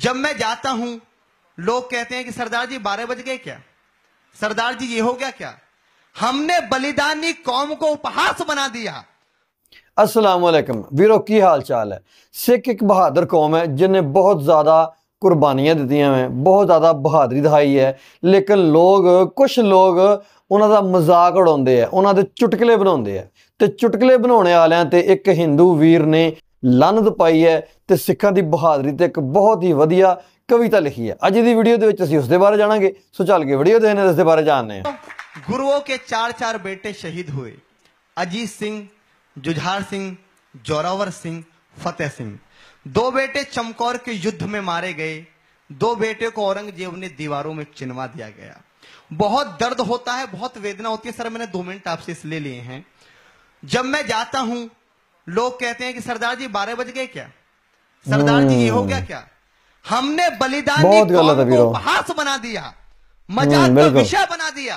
जब मैं जाता हूं लोग कहते हैं कि सरदार जी बारह बज गए क्या सरदार जी ये हो गया क्या हमने बलिदानी कौम को उपहास बना दिया असलम वीरो की हाल चाल है सिख एक बहादुर कौम है जिन्हें बहुत ज़्यादा कुर्बानियाँ दी हैं बहुत ज़्यादा बहादरी दिखाई है लेकिन लोग कुछ लोग उन्होंने मजाक उड़ाते हैं उन्होंने चुटकले बनाते हैं तो चुटकले बनाने वाले तो एक हिंदू वीर ने लानत पाई है तो सिखा की ਬਹਾਦਰੀ तो एक बहुत ही ਵਧੀਆ कविता लिखी है अज की वीडियो ਦੇ ਵਿੱਚ बारे ਉਸ सो चल के वीडियो देने उसके बारे जानने गुरुओं के चार चार बेटे शहीद हुए अजीत सिंह जुझार सिंह जोरावर सिंह फतेह सिंह दो बेटे चमकौर के युद्ध में मारे गए दो बेटे को औरंगजेब ने दीवारों में चिनवा दिया गया बहुत दर्द होता है बहुत वेदना होती है सर मैंने दो मिनट आपसे इसलिए लिए हैं जब मैं जाता हूं लोग कहते हैं कि सरदार जी बारह बज गए क्या सरदार जी ये हो हम्म। गया क्या हमने बलिदान को उपहास बना दिया हम्म, मजाक का विषय बना दिया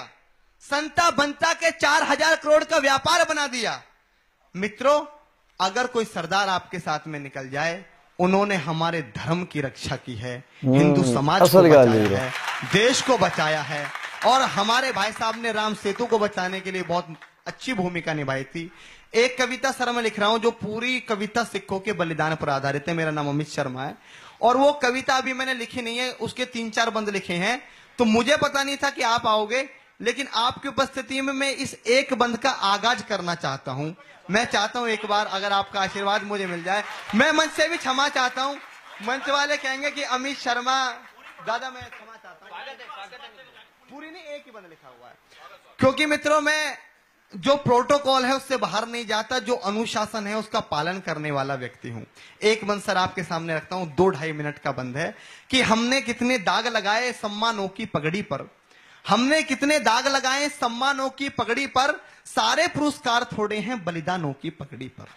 संता बनता के चार हजार करोड़ का व्यापार बना दिया मित्रों अगर कोई सरदार आपके साथ में निकल जाए उन्होंने हमारे धर्म की रक्षा की है हम्म, हिंदू समाज को बचाया है देश को बचाया है और हमारे भाई साहब ने राम सेतु को बचाने के लिए बहुत अच्छी भूमिका निभाई थी एक कविता सर मैं लिख रहा हूं जो पूरी कविता सिखों के बलिदान पर आधारित है मेरा नाम अमित शर्मा है और वो कविता अभी मैंने लिखी नहीं है उसके तीन चार बंद लिखे हैं तो मुझे पता नहीं था कि आप आओगे लेकिन आपकी उपस्थिति में मैं इस एक बंद का आगाज करना चाहता हूं मैं चाहता हूं एक बार अगर आपका आशीर्वाद मुझे मिल जाए मैं मंच से भी क्षमा चाहता हूं मंच वाले कहेंगे कि अमित शर्मा दादा मैं क्षमा चाहता हूँ पूरी नहीं एक ही बंद लिखा हुआ है क्योंकि मित्रों मैं जो प्रोटोकॉल है उससे बाहर नहीं जाता जो अनुशासन है उसका पालन करने वाला व्यक्ति हूं एक मंसर आपके सामने रखता हूं दो ढाई मिनट का बंद है कि हमने कितने दाग लगाए सम्मानों की पगड़ी पर हमने कितने दाग लगाए सम्मानों की पगड़ी पर सारे पुरस्कार थोड़े हैं बलिदानों की पगड़ी पर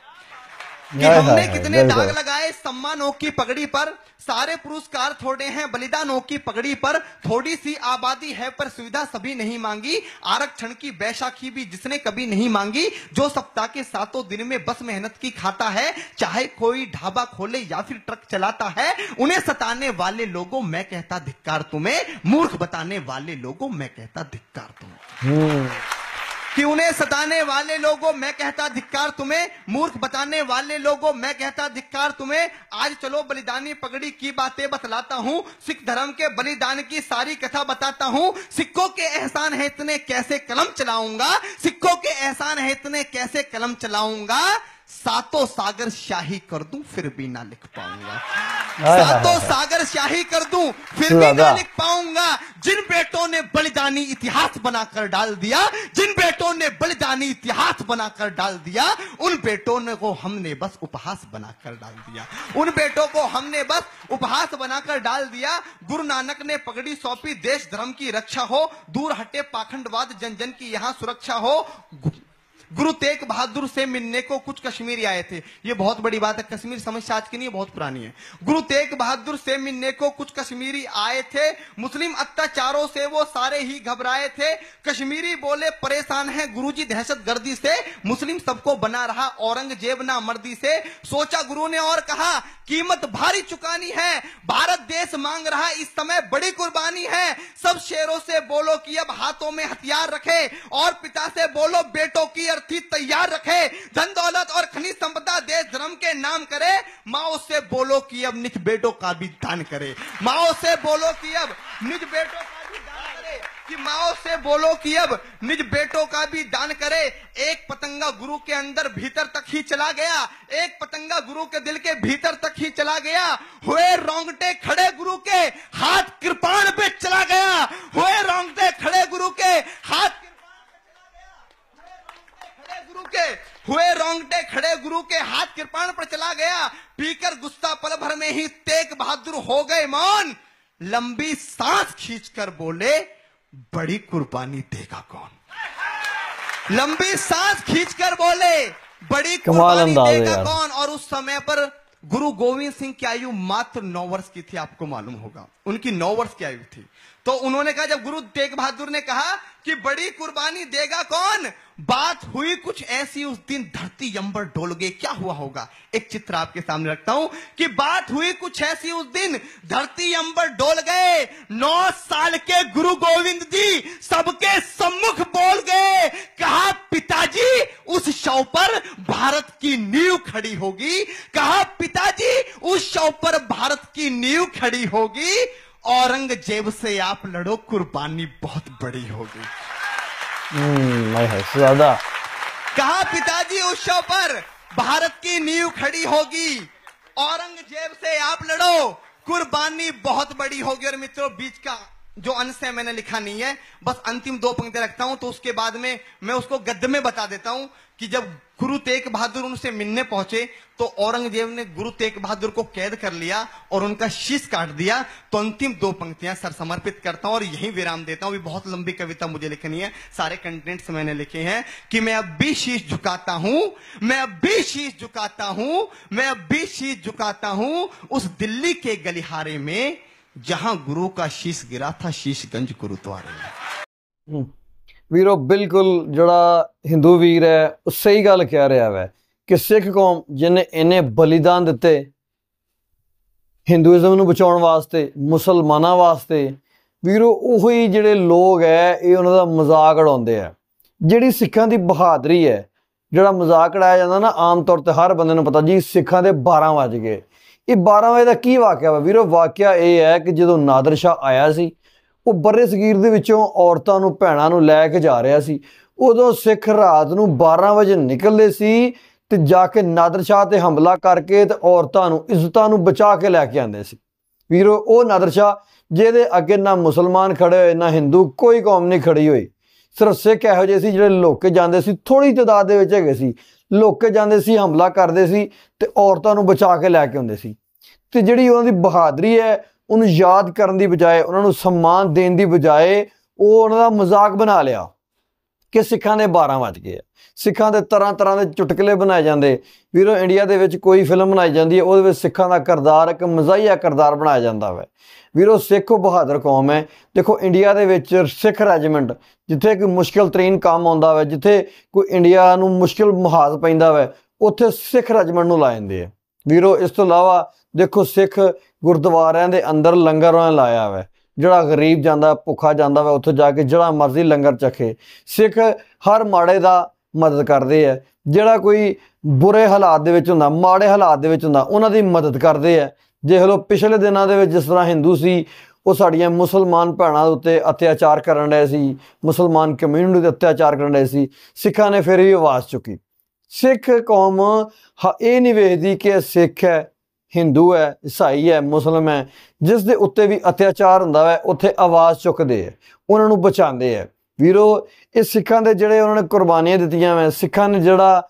कि हमने कितने दाग लगाए सम्मा नोक की पगड़ी पर सारे पुरस्कार थोड़े हैं बलिदा नोक की पगड़ी पर थोड़ी सी आबादी है पर सुविधा सभी नहीं मांगी आरक्षण की बैशाखी भी जिसने कभी नहीं मांगी जो सप्ताह के सातों दिन में बस मेहनत की खाता है चाहे कोई ढाबा खोले या फिर ट्रक चलाता है उन्हें सताने वाले लोगों मैं कहता धिक्कार तुम्हें मूर्ख बताने वाले लोगों मैं कहता धिक्कार तुम्हें हम्म। कि उन्हें सताने वाले लोगों मैं कहता धिक्कार तुम्हें मूर्ख बताने वाले लोगों मैं कहता धिक्कार तुम्हें आज चलो बलिदानी पगड़ी की बातें बतलाता हूँ सिख धर्म के बलिदान की सारी कथा बताता हूँ सिखों के एहसान है इतने कैसे कलम चलाऊंगा सिखों के एहसान है इतने कैसे कलम चलाऊंगा सातों सागर शाही कर दू फिर भी ना लिख पाऊंगा हाँ, हाँ, सातों हाँ, सागर शाही कर दूं फिर भी ना लिख पाऊंगा जिन बेटों ने बलिदानी इतिहास बनाकर डाल दिया जिन बेटों ने बलिदानी इतिहास बनाकर डाल दिया उन बेटों ने को हमने बस उपहास बनाकर डाल दिया उन बेटों को हमने बस उपहास बनाकर डाल दिया गुरु नानक ने पगड़ी सौंपी देश धर्म की रक्षा हो दूर हटे पाखंडवाद जन जन की यहाँ सुरक्षा हो गुरु तेग बहादुर से मिलने को कुछ कश्मीरी आए थे ये बहुत बड़ी बात है कश्मीर समस्या आज की नहीं बहुत पुरानी है गुरु तेग बहादुर से मिलने को कुछ कश्मीरी आए थे मुस्लिम अत्याचारों से वो सारे ही घबराए थे कश्मीरी बोले परेशान है गुरु जी दहशत गर्दी से मुस्लिम सबको बना रहा औरंगजेब ना मर्दी से सोचा गुरु ने और कहा कीमत भारी चुकानी है भारत देश मांग रहा इस समय बड़ी कुर्बानी है सब शेरों से बोलो कि अब हाथों में हथियार रखे और पिता से बोलो बेटों की अभ्यर्थी तैयार रखे धन दौलत और खनिज संपदा देश धर्म के नाम करे माओ से बोलो कि अब निज बेटों का भी दान करे माओ से बोलो कि अब निज बेटों का भी दान करे कि माओ से बोलो कि अब निज बेटों का भी दान करे एक पतंगा गुरु के अंदर भीतर तक ही चला गया एक पतंगा गुरु के दिल के भीतर तक ही चला गया हुए रोंगटे खड़े गुरु के हाथ कृपाण पे गुरु के हाथ कृपाण पर चला गया पीकर गुस्सा पल भर में ही तेग बहादुर हो गए मौन लंबी सांस खींचकर बोले बड़ी कुर्बानी देगा कौन लंबी सांस खींचकर बोले बड़ी कुर्बानी देगा कौन और उस समय पर गुरु गोविंद सिंह की आयु मात्र नौ वर्ष की थी आपको मालूम होगा उनकी नौ वर्ष की आयु थी तो उन्होंने कहा जब गुरु तेग बहादुर ने कहा कि बड़ी कुर्बानी देगा कौन बात हुई कुछ ऐसी उस दिन धरती यंबर डोल गई क्या हुआ होगा एक चित्र आपके सामने रखता हूं कि बात हुई कुछ ऐसी उस दिन धरती यंबर डोल गए नौ साल के गुरु गोविंद जी सबके सम्मुख शव पर भारत की नींव खड़ी होगी कहा पिताजी उस शव पर भारत की नींव खड़ी होगी औरंगजेब से आप लड़ो कुर्बानी बहुत बड़ी होगी ज्यादा हम्म, कहा पिताजी उस शव पर भारत की नींव खड़ी होगी औरंगजेब से आप लड़ो कुर्बानी बहुत बड़ी होगी और मित्रों बीच का जो अंश है मैंने लिखा नहीं है बस अंतिम दो पंक्ति रखता हूं तो उसके बाद में मैं उसको गद्द में बता देता हूं कि जब गुरु तेग बहादुर उनसे मिलने पहुंचे तो औरंगजेब ने गुरु तेग बहादुर को कैद कर लिया और उनका शीश काट दिया तो अंतिम दो पंक्तियां सर समर्पित करता हूं और यही विराम देता हूं भी बहुत लंबी कविता मुझे लिखनी है सारे कंटेंट मैंने लिखे हैं कि मैं अब भी शीश झुकाता हूं मैं अब भी शीश झुकाता हूं मैं अब भी शीश झुकाता हूं उस दिल्ली के गलिहारे में जहां ਗੁਰੂ का ਸ਼ੀਸ਼ गिरा था शीशगंज गुरुद्वारे में ਵੀਰੋ ਬਿਲਕੁਲ ਜਿਹੜਾ ਹਿੰਦੂ ਵੀਰ ਹੈ ਉਹ ਸਹੀ ਗੱਲ ਕਹਿ ਰਿਹਾ ਹੈ ਕਿ ਸਿੱਖ ਕੌਮ ਜਿਨੇ ਇਹਨੇ ਬਲੀਦਾਨ ਦਿੱਤੇ ਹਿੰਦੂਇਜ਼ਮ ਨੂੰ ਬਚਾਉਣ ਵਾਸਤੇ ਮੁਸਲਮਾਨਾਂ ਵਾਸਤੇ ਵੀਰੋ ਉਹੀ ਜਿਹੜੇ ਲੋਕ ਹੈ ਇਹ ਉਹਨਾਂ ਦਾ ਮਜ਼ਾਕ ਉਡਾਉਂਦੇ ਆ ਜਿਹੜੀ ਸਿੱਖਾਂ ਦੀ ਬਹਾਦਰੀ ਹੈ ਜਿਹੜਾ ਮਜ਼ਾਕ ਉਡਾਇਆ ਜਾਂਦਾ ਨਾ ਆਮ ਤੌਰ ਤੇ ਹਰ ਬੰਦੇ ਨੂੰ ਪਤਾ ਜੀ ਸਿੱਖਾਂ ਦੇ 12 ਵਜ ਗਏ ਇਹ 12 ਵਜੇ ਦਾ ਕੀ ਵਾਕਿਆ ਵਾ ਵੀਰੋ ਵਾਕਿਆ ਇਹ ਹੈ ਕਿ ਜਦੋਂ ਨਾਦਰ ਸ਼ਾ ਆਇਆ ਸੀ ਉਹ ਬਰੇ ਸਗੀਰ ਦੇ ਵਿੱਚੋਂ ਔਰਤਾਂ ਨੂੰ ਭੈਣਾਂ ਨੂੰ ਲੈ ਕੇ ਜਾ ਰਿਹਾ ਸੀ ਉਦੋਂ ਸਿੱਖ ਰਾਤ ਨੂੰ 12 ਵਜੇ ਨਿਕਲਦੇ ਸੀ ਤੇ ਜਾ ਕੇ ਨਾਦਰ ਸ਼ਾਹ ਤੇ ਹਮਲਾ ਕਰਕੇ ਤੇ ਔਰਤਾਂ ਨੂੰ ਇੱਜ਼ਤਾਂ ਨੂੰ ਬਚਾ ਕੇ ਲੈ ਕੇ ਆਂਦੇ ਸੀ ਵੀਰੋ ਉਹ ਨਾਦਰ ਸ਼ਾਹ ਜਿਹਦੇ ਅੱਗੇ ਨਾ ਮੁਸਲਮਾਨ ਖੜੇ ਹੋਏ ਨਾ ਹਿੰਦੂ ਕੋਈ ਕੌਮ ਨਹੀਂ ਖੜੀ ਹੋਈ ਸਿਰਫ ਸਿੱਖ ਇਹੋ ਜਿਹੇ ਸੀ ਜਿਹੜੇ ਲੋਕ ਜਾਂਦੇ ਸੀ ਥੋੜੀ ਤਦਾਦ ਦੇ ਵਿੱਚ ਹੈਗੇ ਸੀ ਲੋਕ ਜਾਂਦੇ ਸੀ ਹਮਲਾ ਕਰਦੇ ਸੀ ਤੇ ਔਰਤਾਂ ਨੂੰ ਬਚਾ ਕੇ ਲੈ ਕੇ ਆਉਂਦੇ ਸੀ ਤੇ ਜਿਹੜੀ ਉਹਨਾਂ ਦੀ ਬਹਾਦਰੀ ਹੈ ਉਹਨੂੰ ਯਾਦ ਕਰਨ ਦੀ ਬਜਾਏ ਉਹਨਾਂ ਨੂੰ ਸਨਮਾਨ ਦੇਣ ਦੀ ਬਜਾਏ ਉਹ ਉਹਨਾਂ ਦਾ ਮਜ਼ਾਕ ਬਣਾ ਲਿਆ ਕਿ ਸਿੱਖਾਂ ਦੇ 12 ਵੱਜ ਗਏ ਸਿੱਖਾਂ ਦੇ ਤਰ੍ਹਾਂ ਤਰ੍ਹਾਂ ਦੇ ਚੁਟਕਲੇ ਬਣਾਏ ਜਾਂਦੇ ਵੀਰੋ ਇੰਡੀਆ ਦੇ ਵਿੱਚ ਕੋਈ ਫਿਲਮ ਬਣਾਈ ਜਾਂਦੀ ਹੈ ਉਹਦੇ ਵਿੱਚ ਸਿੱਖਾਂ ਦਾ ਕਿਰਦਾਰ ਇੱਕ ਮਜ਼ਾਹੀਆ ਕਿਰਦਾਰ ਬਣਾਇਆ ਜਾਂਦਾ ਹੈ ਵੀਰੋ ਸਿੱਖ ਬਹਾਦਰ ਕੌਮ ਹੈ ਦੇਖੋ ਇੰਡੀਆ ਦੇ ਵਿੱਚ ਸਿੱਖ ਰੈਜੀਮੈਂਟ ਜਿੱਥੇ ਕੋਈ ਮੁਸ਼ਕਿਲ ਤਰੀਨ ਕੰਮ ਆਉਂਦਾ ਹੈ ਜਿੱਥੇ ਕੋਈ ਇੰਡੀਆ ਨੂੰ ਮੁਸ਼ਕਿਲ ਮਹਾਦ ਪੈਂਦਾ ਹੈ ਉੱਥੇ ਸਿੱਖ ਰੈਜੀਮੈਂਟ ਨੂੰ ਲਾ ਜਾਂਦੇ ਆ ਵੀਰੋ ਇਸ ਤੋਂ ਇਲਾਵਾ ਦੇਖੋ ਸਿੱਖ ਗੁਰਦੁਆਰਿਆਂ ਦੇ ਅੰਦਰ ਲੰਗਰ ਉਹਨਾਂ ਲਾਇਆ ਹੋਇਆ ਜਿਹੜਾ ਗਰੀਬ ਜਾਂਦਾ ਭੁੱਖਾ ਜਾਂਦਾ ਵਾ ਉੱਥੇ ਜਾ ਕੇ ਜਿਹੜਾ ਮਰਜ਼ੀ ਲੰਗਰ ਚਖੇ ਸਿੱਖ ਹਰ ਮਾੜੇ ਦਾ ਮਦਦ ਕਰਦੇ ਆ ਜਿਹੜਾ ਕੋਈ ਬੁਰੇ ਹਾਲਾਤ ਦੇ ਵਿੱਚ ਹੁੰਦਾ ਮਾੜੇ ਹਾਲਾਤ ਦੇ ਵਿੱਚ ਹੁੰਦਾ ਉਹਨਾਂ ਦੀ ਮਦਦ ਕਰਦੇ ਆ ਜੇ ਹਲੋ ਪਿਛਲੇ ਦਿਨਾਂ ਦੇ ਵਿੱਚ ਜਿਸ ਤਰ੍ਹਾਂ ਹਿੰਦੂ ਸੀ ਉਹ ਸਾਡੀਆਂ ਮੁਸਲਮਾਨ ਭੈਣਾਂ ਉੱਤੇ ਅਤਿਆਚਾਰ ਕਰਨ ਰਹੇ ਸੀ ਮੁਸਲਮਾਨ ਕਮਿਊਨਿਟੀ ਦੇ ਅਤਿਆਚਾਰ ਕਰਨ ਰਹੇ ਸੀ ਸਿੱਖਾਂ ਨੇ ਫਿਰ ਵੀ ਆਵਾਜ਼ ਚੁੱਕੀ ਸਿੱਖ ਕੌਮ ਇਹ ਨਹੀਂ ਵੇਖਦੀ ਕਿ ਸਿੱਖ ਹੈ ਹਿੰਦੂ ਹੈ ਈਸਾਈ ਹੈ ਮੁਸਲਮ ਹੈ ਜਿਸ ਦੇ ਉੱਤੇ ਵੀ ਅਤਿਆਚਾਰ ਹੁੰਦਾ ਹੈ ਉੱਥੇ ਆਵਾਜ਼ ਚੁੱਕਦੇ ਹੈ ਉਹਨਾਂ ਨੂੰ ਬਚਾਉਂਦੇ ਹੈ ਵੀਰੋ ਇਹ ਸਿੱਖਾਂ ਦੇ ਜਿਹੜੇ ਉਹਨਾਂ ਨੇ ਕੁਰਬਾਨੀਆਂ ਦਿੱਤੀਆਂ ਹੈ ਸਿੱਖਾਂ ਨੇ ਜਿਹੜਾ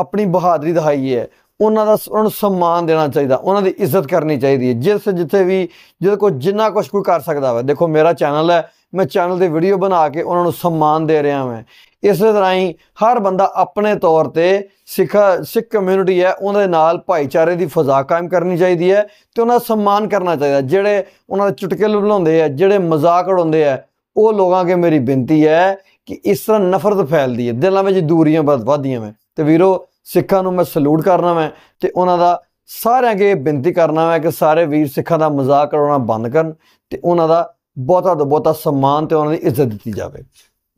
ਆਪਣੀ ਬਹਾਦਰੀ ਦਿਖਾਈ ਹੈ ਉਹਨਾਂ ਦਾ ਉਹਨਾਂ ਨੂੰ ਸਨਮਾਨ ਦੇਣਾ ਚਾਹੀਦਾ ਉਹਨਾਂ ਦੀ ਇੱਜ਼ਤ ਕਰਨੀ ਚਾਹੀਦੀ ਹੈ ਜਿਸ ਜਿੱਥੇ ਵੀ ਜਦ ਕੋ ਜਿੰਨਾ ਕੁਝ ਕੋਈ ਕਰ ਸਕਦਾ ਵੈ ਦੇਖੋ ਮੇਰਾ ਚੈਨਲ ਹੈ ਮੈਂ ਚੈਨਲ ਤੇ ਵੀਡੀਓ ਬਣਾ ਕੇ ਉਹਨਾਂ ਨੂੰ ਸਨਮਾਨ ਦੇ ਰਿਹਾ ਹਾਂ ਇਸੇ ਤਰ੍ਹਾਂ ਹੀ ਹਰ ਬੰਦਾ ਆਪਣੇ ਤੌਰ ਤੇ ਸਿੱਖ ਸਿੱਖ ਕਮਿਊਨਿਟੀ ਹੈ ਉਹਨਾਂ ਦੇ ਨਾਲ ਭਾਈਚਾਰੇ ਦੀ ਫਜ਼ਾ ਕਾਇਮ ਕਰਨੀ ਚਾਹੀਦੀ ਹੈ ਤੇ ਉਹਨਾਂ ਦਾ ਸਨਮਾਨ ਕਰਨਾ ਚਾਹੀਦਾ ਜਿਹੜੇ ਉਹਨਾਂ ਦੇ ਚੁਟਕਲੇ ਬਣਾਉਂਦੇ ਆ ਜਿਹੜੇ ਮਜ਼ਾਕ ਉਡਾਉਂਦੇ ਆ ਉਹ ਲੋਕਾਂ ਕੇ ਮੇਰੀ ਬੇਨਤੀ ਹੈ ਕਿ ਇਸ ਤਰ੍ਹਾਂ ਨਫ਼ਰਤ ਫੈਲਦੀ ਹੈ ਦਿਲਾਂ ਵਿੱਚ ਦੂਰੀਆਂ ਵੱਧਦੀਆਂ ਵੇ ਤੇ ਵੀਰੋ ਸਿੱਖਾਂ ਨੂੰ ਮੈਂ ਸਲੂਟ ਕਰਨਾ ਵੇ ਤੇ ਉਹਨਾਂ ਦਾ ਸਾਰਿਆਂ ਕੇ ਬੇਨਤੀ ਕਰਨਾ ਵੇ ਕਿ ਸਾਰੇ ਵੀਰ ਸਿੱਖਾਂ ਦਾ ਮਜ਼ਾਕ ਉਡਾਉਣਾ ਬੰਦ ਕਰਨ ਤੇ ਉਹਨਾਂ ਦਾ ਬਹੁਤਾ ਤੋਂ ਬਹੁਤਾ ਸਨਮਾਨ ਤੇ ਉਹਨਾਂ ਦੀ ਇੱਜ਼ਤ ਦਿੱਤੀ ਜਾਵੇ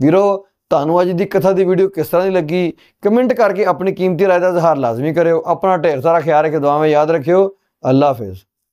ਵੀਰੋ ਤੁਹਾਨੂੰ ਅੱਜ ਦੀ ਕਥਾ ਦੀ ਵੀਡੀਓ ਕਿਸ ਤਰ੍ਹਾਂ ਦੀ ਲੱਗੀ ਕਮੈਂਟ ਕਰਕੇ ਆਪਣੀ ਕੀਮਤੀ ਰਾਏ ਦਾ ਇਜ਼ਹਾਰ ਲਾਜ਼ਮੀ ਕਰਿਓ ਆਪਣਾ ਢੇਰ ਸਾਰਾ ਖਿਆਲ ਰੱਖਿਓ ਦੁਆਵਾਂ ਯਾਦ ਰੱਖਿਓ ਅੱਲਾ ਹਾਫਿਜ਼